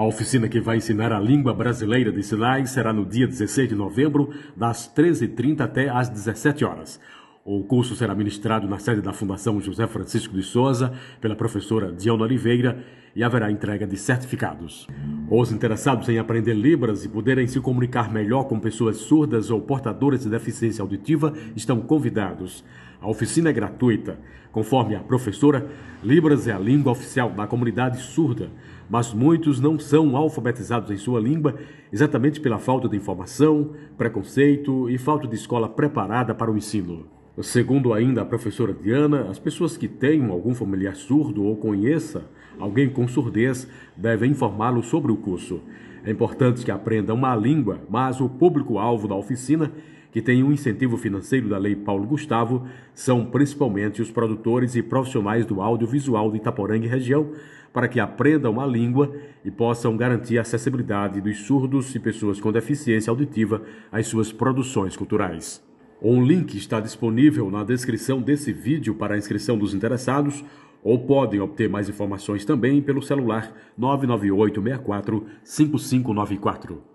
A oficina que vai ensinar a língua brasileira de sinais será no dia 16 de novembro, das 13h30 até às 17 horas. O curso será ministrado na sede da Fundação José Francisco de Souza pela professora Diana Oliveira e haverá entrega de certificados. Os interessados em aprender Libras e poderem se comunicar melhor com pessoas surdas ou portadoras de deficiência auditiva estão convidados. A oficina é gratuita. Conforme a professora, Libras é a língua oficial da comunidade surda, mas muitos não são alfabetizados em sua língua exatamente pela falta de informação, preconceito e falta de escola preparada para o ensino. Segundo ainda a professora Diana, as pessoas que tenham algum familiar surdo ou conheça alguém com surdez devem informá-lo sobre o curso. É importante que aprendam uma língua, mas o público-alvo da oficina que têm um incentivo financeiro da Lei Paulo Gustavo são principalmente os produtores e profissionais do audiovisual de Itaporanga e região, para que aprendam a língua e possam garantir a acessibilidade dos surdos e pessoas com deficiência auditiva às suas produções culturais. Um link está disponível na descrição desse vídeo para a inscrição dos interessados ou podem obter mais informações também pelo celular 64 5594.